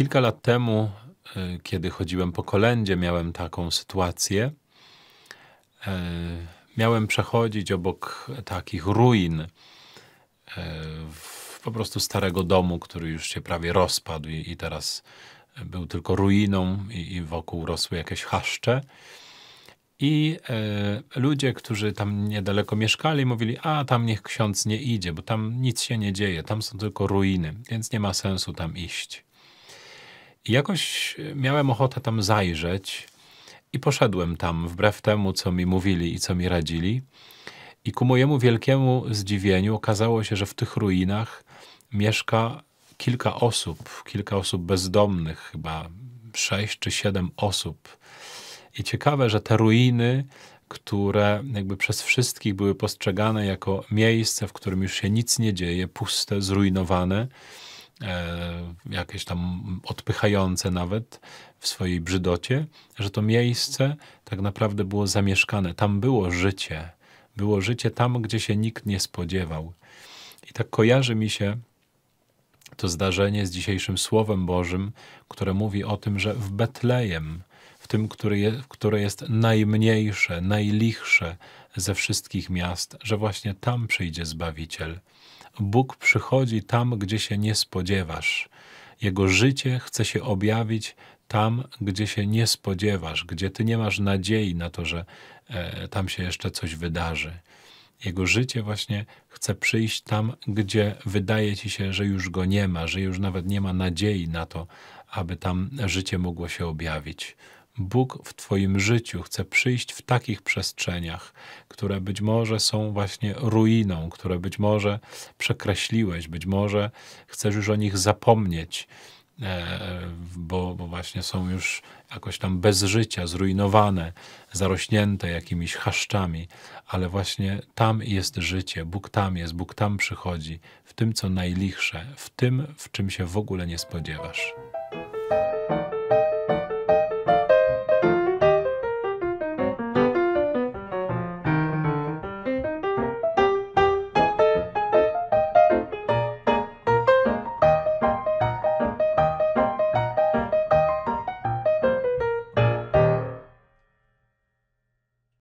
Kilka lat temu, e, kiedy chodziłem po kolędzie, miałem taką sytuację. E, miałem przechodzić obok takich ruin e, po prostu starego domu, który już się prawie rozpadł i, teraz był tylko ruiną i, wokół rosły jakieś chaszcze. I ludzie, którzy tam niedaleko mieszkali, mówili, a tam niech ksiądz nie idzie, bo tam nic się nie dzieje, tam są tylko ruiny, więc nie ma sensu tam iść. Jakoś miałem ochotę tam zajrzeć i poszedłem tam wbrew temu, co mi mówili i co mi radzili. I ku mojemu wielkiemu zdziwieniu okazało się, że w tych ruinach mieszka kilka osób, kilka osób bezdomnych, chyba sześć czy siedem osób. I ciekawe, że te ruiny, które jakby przez wszystkich były postrzegane jako miejsce, w którym już się nic nie dzieje, puste, zrujnowane, E, jakieś tam odpychające nawet w swojej brzydocie, że to miejsce tak naprawdę było zamieszkane. Tam było życie. Było życie tam, gdzie się nikt nie spodziewał. I tak kojarzy mi się to zdarzenie z dzisiejszym Słowem Bożym, które mówi o tym, że w Betlejem, w tym, który je, które jest najmniejsze, najlichsze ze wszystkich miast, że właśnie tam przyjdzie Zbawiciel. Bóg przychodzi tam, gdzie się nie spodziewasz. Jego życie chce się objawić tam, gdzie się nie spodziewasz, gdzie ty nie masz nadziei na to, że e, tam się jeszcze coś wydarzy. Jego życie właśnie chce przyjść tam, gdzie wydaje ci się, że już go nie ma, że już nawet nie ma nadziei na to, aby tam życie mogło się objawić. Bóg w Twoim życiu chce przyjść w takich przestrzeniach, które być może są właśnie ruiną, które być może przekreśliłeś, być może chcesz już o nich zapomnieć, e, bo, bo właśnie są już jakoś tam bez życia, zrujnowane, zarośnięte jakimiś chaszczami, ale właśnie tam jest życie, Bóg tam jest, Bóg tam przychodzi, w tym co najlichsze, w tym, w czym się w ogóle nie spodziewasz.